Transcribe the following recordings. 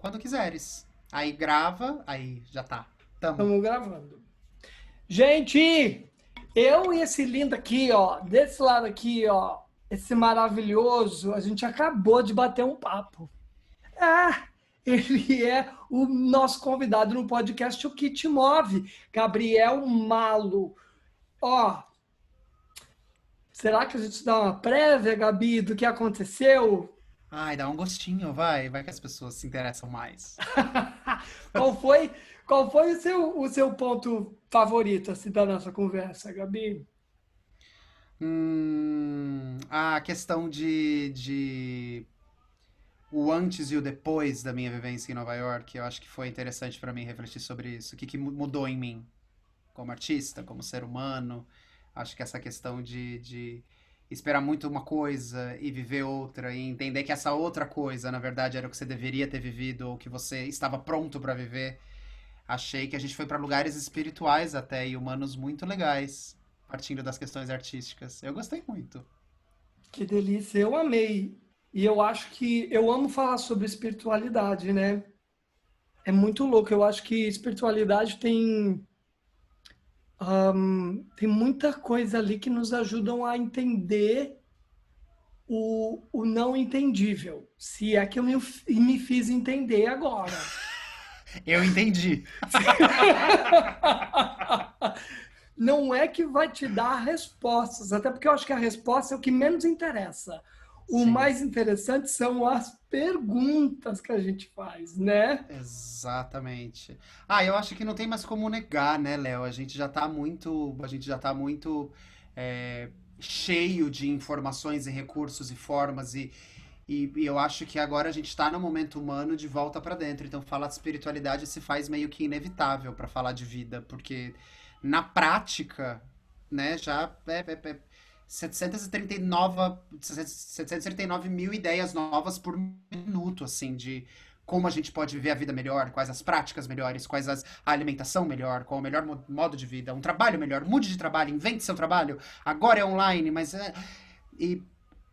quando quiseres. Aí grava, aí já tá. Tamo. Tamo gravando. Gente, eu e esse lindo aqui, ó, desse lado aqui, ó, esse maravilhoso, a gente acabou de bater um papo. Ah, ele é o nosso convidado no podcast O Que Te Move, Gabriel Malo. Ó, será que a gente dá uma prévia, Gabi, do que aconteceu? Ai, dá um gostinho, vai, vai que as pessoas se interessam mais. qual foi, qual foi o seu, o seu ponto favorito assim, da nossa conversa, Gabi? Hum, a questão de, de o antes e o depois da minha vivência em Nova York, eu acho que foi interessante para mim refletir sobre isso. O que, que mudou em mim como artista, como ser humano? Acho que essa questão de, de esperar muito uma coisa e viver outra e entender que essa outra coisa, na verdade, era o que você deveria ter vivido ou que você estava pronto para viver. Achei que a gente foi para lugares espirituais até e humanos muito legais, partindo das questões artísticas. Eu gostei muito. Que delícia, eu amei. E eu acho que eu amo falar sobre espiritualidade, né? É muito louco. Eu acho que espiritualidade tem um, tem muita coisa ali que nos ajudam a entender o, o não entendível. Se é que eu me, me fiz entender agora. Eu entendi. não é que vai te dar respostas, até porque eu acho que a resposta é o que menos interessa. O Sim. mais interessante são as perguntas que a gente faz, né? Exatamente. Ah, eu acho que não tem mais como negar, né, Léo? A gente já tá muito, a gente já tá muito é, cheio de informações e recursos e formas e, e, e eu acho que agora a gente está no momento humano de volta para dentro. Então falar de espiritualidade se faz meio que inevitável para falar de vida, porque na prática, né, já é, é, é 739, 739 mil ideias novas por minuto, assim, de como a gente pode viver a vida melhor, quais as práticas melhores, quais as, a alimentação melhor, qual o melhor modo de vida, um trabalho melhor, mude de trabalho, invente seu trabalho, agora é online, mas é... E,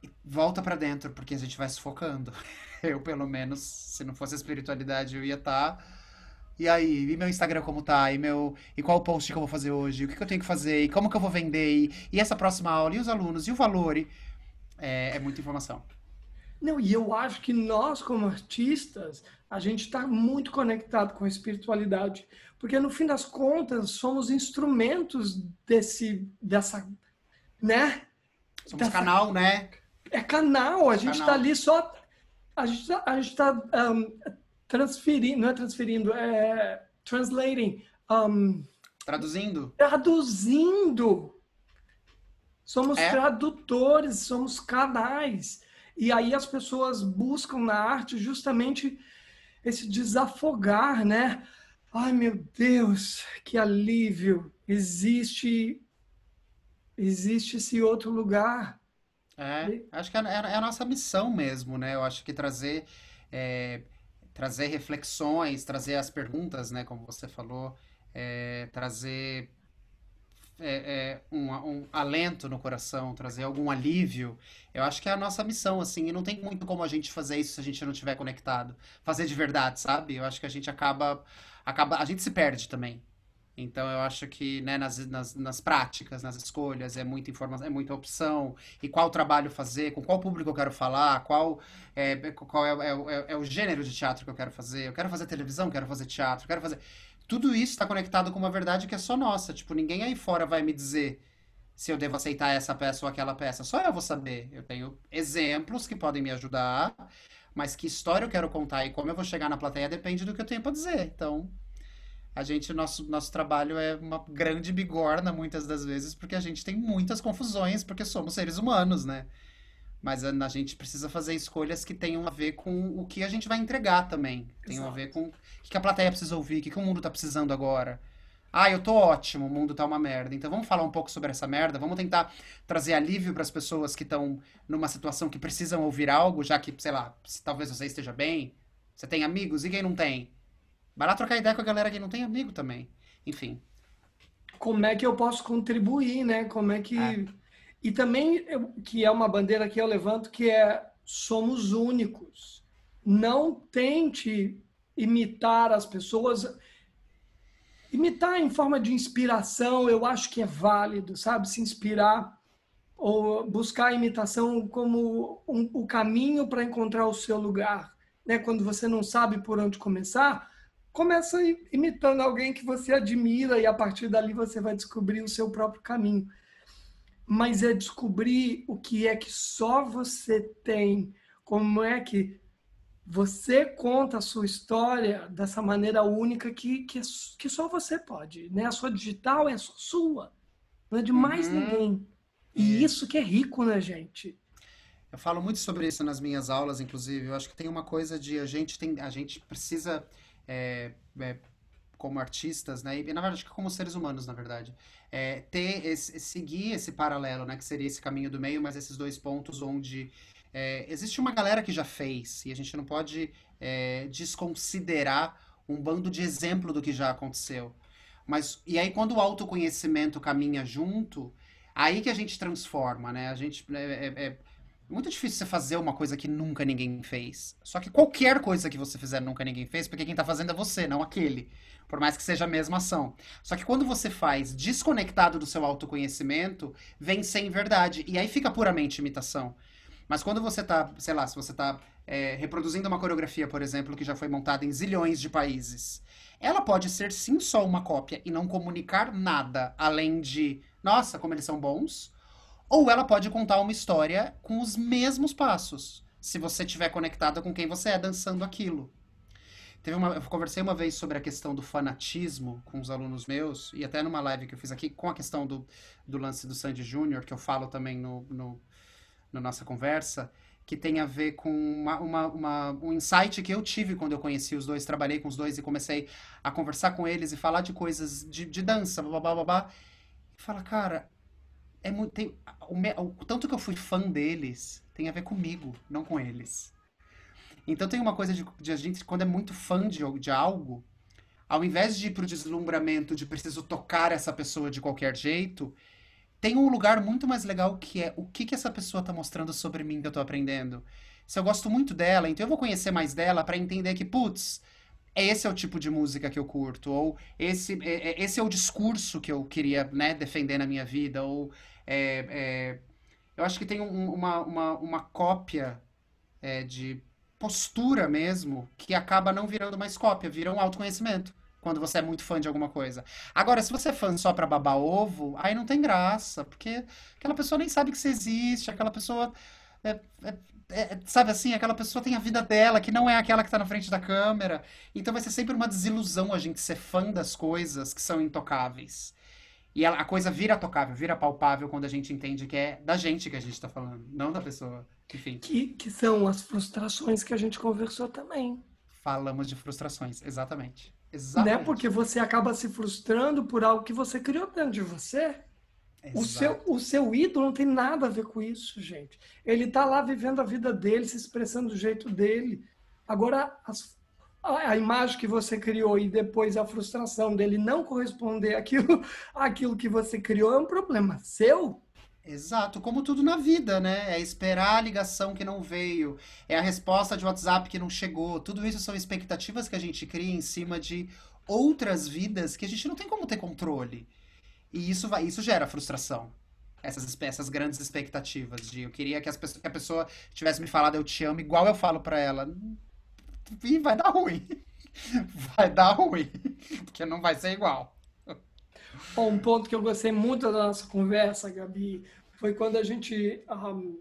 e volta para dentro, porque a gente vai sufocando Eu, pelo menos, se não fosse a espiritualidade, eu ia estar... Tá e aí, e meu Instagram como tá? E meu, e qual post que eu vou fazer hoje? O que, que eu tenho que fazer? E como que eu vou vender? E, e essa próxima aula? E os alunos? E o valor? E, é, é muita informação. Não, e eu acho que nós, como artistas, a gente está muito conectado com a espiritualidade, porque no fim das contas somos instrumentos desse, dessa, né? Somos dessa, canal, né? É canal, a gente está ali só, a gente está transferindo, não é transferindo, é translating. Um, traduzindo. Traduzindo. Somos é. tradutores, somos canais. E aí as pessoas buscam na arte justamente esse desafogar, né? Ai, meu Deus, que alívio. Existe existe esse outro lugar. É, acho que é, é, é a nossa missão mesmo, né? Eu acho que trazer é, trazer reflexões, trazer as perguntas, né, como você falou, é, trazer é, é, um, um, alento no coração, trazer algum alívio. Eu acho que é a nossa missão, assim, e não tem muito como a gente fazer isso se a gente não estiver conectado. Fazer de verdade, sabe? Eu acho que a gente acaba. acaba a gente se perde também. Então eu acho que né, nas, nas, nas, práticas, nas escolhas, é muita informação, é muita opção, e qual trabalho fazer, com qual público eu quero falar, qual, é, qual é, é, é, é o gênero de teatro que eu quero fazer, eu quero fazer televisão, quero fazer teatro, quero fazer. Tudo isso está conectado com uma verdade que é só nossa. Tipo, ninguém aí fora vai me dizer se eu devo aceitar essa peça ou aquela peça. Só eu vou saber. Eu tenho exemplos que podem me ajudar, mas que história eu quero contar e como eu vou chegar na plateia depende do que eu tenho para dizer. Então, a gente, nosso, nosso trabalho é uma grande bigorna muitas das vezes, porque a gente tem muitas confusões, porque somos seres humanos, né? Mas a, a gente precisa fazer escolhas que tenham a ver com o que a gente vai entregar também. Tenham a ver com o que a plateia precisa ouvir, o que, que o mundo tá precisando agora. Ah, eu tô ótimo, o mundo tá uma merda. Então vamos falar um pouco sobre essa merda, vamos tentar trazer alívio para as pessoas que estão numa situação que precisam ouvir algo, já que, sei lá, se talvez você esteja bem, você tem amigos e quem não tem? Vai lá trocar ideia com a galera que não tem amigo também. Enfim. Como é que eu posso contribuir, né? Como é que. É. E também, eu, que é uma bandeira que eu levanto, que é somos únicos. Não tente imitar as pessoas. Imitar em forma de inspiração, eu acho que é válido, sabe? Se inspirar ou buscar a imitação como um, o caminho para encontrar o seu lugar. Né? Quando você não sabe por onde começar, começa imitando alguém que você admira e a partir dali você vai descobrir o seu próprio caminho. Mas é descobrir o que é que só você tem, como é que você conta a sua história dessa maneira única que, que, é que só você pode, né? A sua digital é só sua, não é de mais uhum. ninguém. E é. isso que é rico na né, gente. Eu falo muito sobre isso nas minhas aulas, inclusive. Eu acho que tem uma coisa de a gente tem, a gente precisa é, é, como artistas, né? E na verdade como seres humanos, na verdade, é, ter esse, seguir esse paralelo, né? Que seria esse caminho do meio, mas esses dois pontos onde é, existe uma galera que já fez e a gente não pode é, desconsiderar um bando de exemplo do que já aconteceu. Mas e aí quando o autoconhecimento caminha junto, aí que a gente transforma, né? A gente é, é, é é muito difícil você fazer uma coisa que nunca ninguém fez. Só que qualquer coisa que você fizer nunca ninguém fez, porque quem tá fazendo é você, não aquele. Por mais que seja a mesma ação. Só que quando você faz desconectado do seu autoconhecimento, vem sem verdade. E aí fica puramente imitação. Mas quando você tá, sei lá, se você tá é, reproduzindo uma coreografia, por exemplo, que já foi montada em zilhões de países, ela pode ser sim só uma cópia e não comunicar nada além de, nossa, como eles são bons ou ela pode contar uma história com os mesmos passos, se você estiver conectada com quem você é dançando aquilo. Teve uma, eu conversei uma vez sobre a questão do fanatismo com os alunos meus, e até numa live que eu fiz aqui, com a questão do, do lance do Sandy Júnior, que eu falo também no, no, na nossa conversa, que tem a ver com uma, uma, uma, um insight que eu tive quando eu conheci os dois, trabalhei com os dois e comecei a conversar com eles e falar de coisas de, de dança, blá blá blá blá. E fala, cara, é muito. Tem, o, o, tanto que eu fui fã deles tem a ver comigo, não com eles. Então tem uma coisa de, de a gente, quando é muito fã de, de algo, ao invés de ir pro deslumbramento de preciso tocar essa pessoa de qualquer jeito, tem um lugar muito mais legal que é o que, que essa pessoa tá mostrando sobre mim que eu tô aprendendo. Se eu gosto muito dela, então eu vou conhecer mais dela para entender que, putz, esse é o tipo de música que eu curto, ou esse, é, é, esse é o discurso que eu queria né, defender na minha vida, ou é, é, eu acho que tem um, uma, uma, uma cópia é, de postura mesmo que acaba não virando mais cópia, vira um autoconhecimento quando você é muito fã de alguma coisa. Agora, se você é fã só pra babar ovo, aí não tem graça, porque aquela pessoa nem sabe que você existe, aquela pessoa é, é, sabe assim, aquela pessoa tem a vida dela, que não é aquela que tá na frente da câmera. Então vai ser sempre uma desilusão a gente ser fã das coisas que são intocáveis. E a, a coisa vira tocável, vira palpável quando a gente entende que é da gente que a gente tá falando, não da pessoa. Enfim. Que, que são as frustrações que a gente conversou também. Falamos de frustrações, exatamente. Né, exatamente. Né? Porque você acaba se frustrando por algo que você criou dentro de você. O seu, o seu ídolo não tem nada a ver com isso, gente. Ele está lá vivendo a vida dele, se expressando do jeito dele. Agora, as, a, a imagem que você criou e depois a frustração dele não corresponder àquilo, àquilo que você criou é um problema seu. Exato, como tudo na vida, né? É esperar a ligação que não veio, é a resposta de WhatsApp que não chegou. Tudo isso são expectativas que a gente cria em cima de outras vidas que a gente não tem como ter controle. E isso vai, isso gera frustração. Essas, essas grandes expectativas de eu queria que, as, que a pessoa tivesse me falado eu te amo igual eu falo para ela. E vai dar ruim. Vai dar ruim. Porque não vai ser igual. Bom, um ponto que eu gostei muito da nossa conversa, Gabi, foi quando a gente um,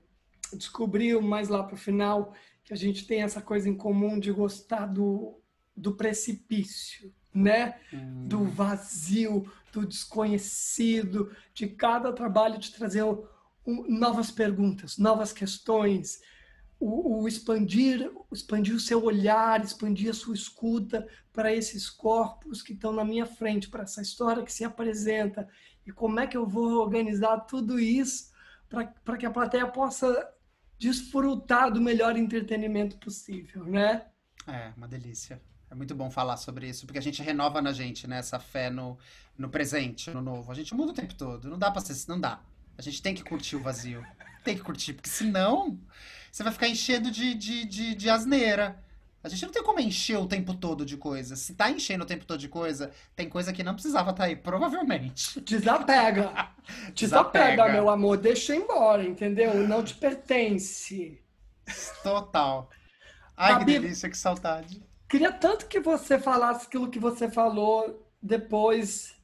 descobriu mais lá pro final que a gente tem essa coisa em comum de gostar do, do precipício né? Uhum. Do vazio, do desconhecido, de cada trabalho de trazer um, novas perguntas, novas questões, o, o, expandir, expandir o seu olhar, expandir a sua escuta para esses corpos que estão na minha frente, para essa história que se apresenta e como é que eu vou organizar tudo isso para que a plateia possa desfrutar do melhor entretenimento possível, né? É, uma delícia. É muito bom falar sobre isso, porque a gente renova na gente, né? Essa fé no, no presente, no novo. A gente muda o tempo todo. Não dá pra ser. Não dá. A gente tem que curtir o vazio. Tem que curtir, porque senão você vai ficar enchendo de, de, de, de asneira. A gente não tem como encher o tempo todo de coisa. Se tá enchendo o tempo todo de coisa, tem coisa que não precisava estar tá aí, provavelmente. Desapega. Desapega. meu amor. Deixa embora, entendeu? Não te pertence. Total. Ai, que delícia, que saudade. Queria tanto que você falasse aquilo que você falou depois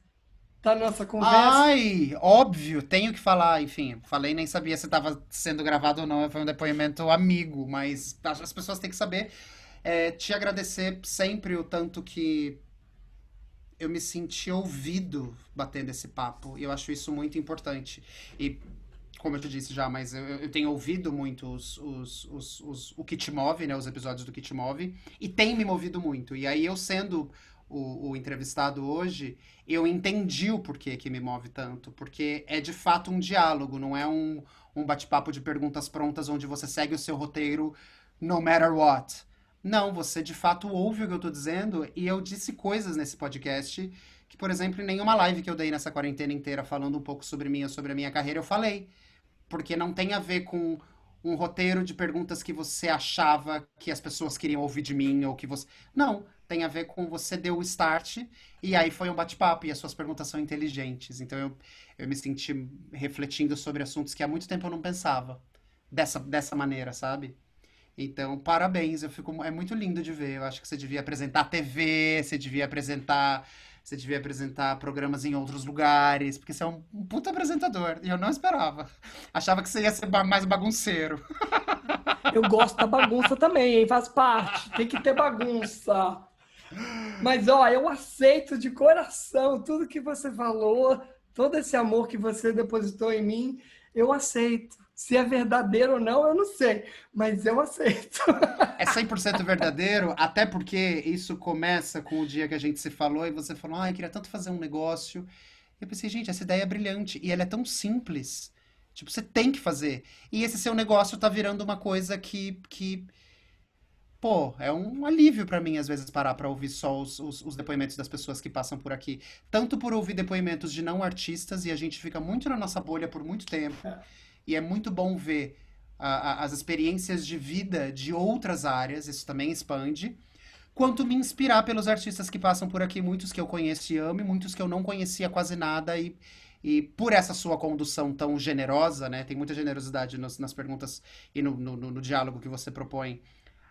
da nossa conversa. Ai, óbvio, tenho que falar. Enfim, falei, nem sabia se estava sendo gravado ou não. Foi um depoimento amigo, mas as pessoas têm que saber. É, te agradecer sempre o tanto que eu me senti ouvido batendo esse papo. E eu acho isso muito importante. E como eu te disse já, mas eu, eu tenho ouvido muito os, os, os, os, o que te move, né? Os episódios do que te move. E tem me movido muito. E aí eu sendo o, o, entrevistado hoje, eu entendi o porquê que me move tanto. Porque é de fato um diálogo, não é um, um bate-papo de perguntas prontas onde você segue o seu roteiro no matter what. Não, você de fato ouve o que eu tô dizendo e eu disse coisas nesse podcast que, por exemplo, em nenhuma live que eu dei nessa quarentena inteira falando um pouco sobre mim ou sobre a minha carreira, eu falei porque não tem a ver com um roteiro de perguntas que você achava que as pessoas queriam ouvir de mim ou que você. Não, tem a ver com você deu o start e aí foi um bate-papo e as suas perguntas são inteligentes. Então eu, eu me senti refletindo sobre assuntos que há muito tempo eu não pensava dessa, dessa maneira, sabe? Então, parabéns, eu fico é muito lindo de ver. Eu acho que você devia apresentar TV, você devia apresentar você devia apresentar programas em outros lugares, porque você é um, um puta apresentador. E eu não esperava. Achava que você ia ser mais bagunceiro. Eu gosto da bagunça também, hein? Faz parte. Tem que ter bagunça. Mas, ó, eu aceito de coração tudo que você falou, todo esse amor que você depositou em mim, eu aceito. Se é verdadeiro ou não, eu não sei, mas eu aceito. É 100% verdadeiro, até porque isso começa com o dia que a gente se falou e você falou: ah, eu queria tanto fazer um negócio. E eu pensei, gente, essa ideia é brilhante e ela é tão simples. Tipo, você tem que fazer. E esse seu negócio tá virando uma coisa que. que pô, é um alívio para mim, às vezes, parar para ouvir só os, os, os, depoimentos das pessoas que passam por aqui. Tanto por ouvir depoimentos de não artistas, e a gente fica muito na nossa bolha por muito tempo. É e é muito bom ver a, a, as experiências de vida de outras áreas, isso também expande. Quanto me inspirar pelos artistas que passam por aqui, muitos que eu conheço e amo, e muitos que eu não conhecia quase nada, e, e por essa sua condução tão generosa, né? Tem muita generosidade nos, nas perguntas e no, no, no, diálogo que você propõe.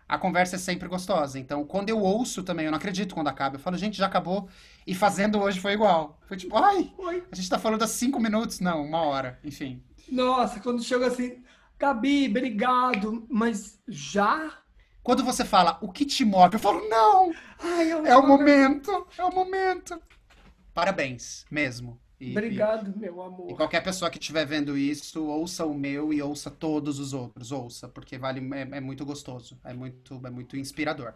A conversa é sempre gostosa. Então, quando eu ouço também, eu não acredito quando acaba. Eu falo, gente, já acabou. E fazendo hoje foi igual. Foi tipo, ai, Oi. a gente tá falando há cinco minutos. Não, uma hora. Enfim, nossa, quando chega assim, Gabi, obrigado, mas já? Quando você fala o que te move, eu falo, não! Ai, eu é o momento, é o momento. Parabéns, mesmo. E, Obrigado, e, meu amor. E qualquer pessoa que estiver vendo isso, ouça o meu e ouça todos os outros. Ouça, porque vale é, é muito gostoso, é muito, é muito inspirador.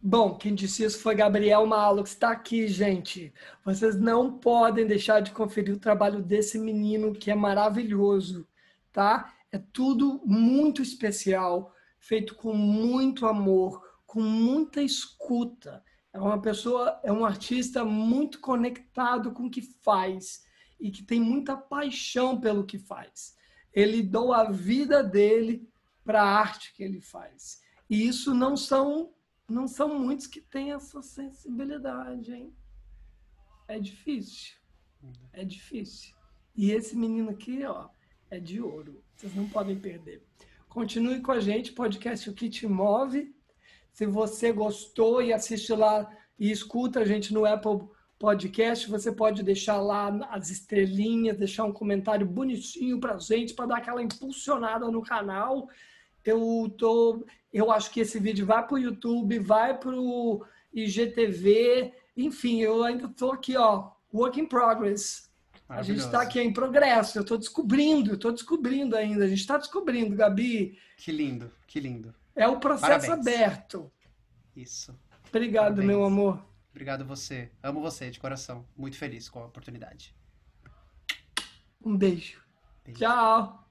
Bom, quem disse isso foi Gabriel Malo, que está aqui, gente. Vocês não podem deixar de conferir o trabalho desse menino, que é maravilhoso, tá? É tudo muito especial, feito com muito amor, com muita escuta. É uma pessoa, é um artista muito conectado com o que faz e que tem muita paixão pelo que faz. Ele doa a vida dele para a arte que ele faz. E isso não são não são muitos que têm essa sensibilidade, hein? É difícil. Uhum. É difícil. E esse menino aqui, ó, é de ouro. Vocês não podem perder. Continue com a gente, podcast O Que Te Move. Se você gostou e assiste lá e escuta a gente no Apple Podcast, você pode deixar lá as estrelinhas, deixar um comentário bonitinho pra gente, para dar aquela impulsionada no canal eu tô, eu acho que esse vídeo vai para o YouTube, vai para o IGTV, enfim, eu ainda estou aqui, ó, work in progress. A gente está aqui em progresso, eu estou descobrindo, estou descobrindo ainda, a gente está descobrindo, Gabi. Que lindo, que lindo. É o processo Parabéns. aberto. Isso. Obrigado, Parabéns. meu amor. Obrigado você. Amo você de coração. Muito feliz com a oportunidade. Um beijo. beijo. Tchau.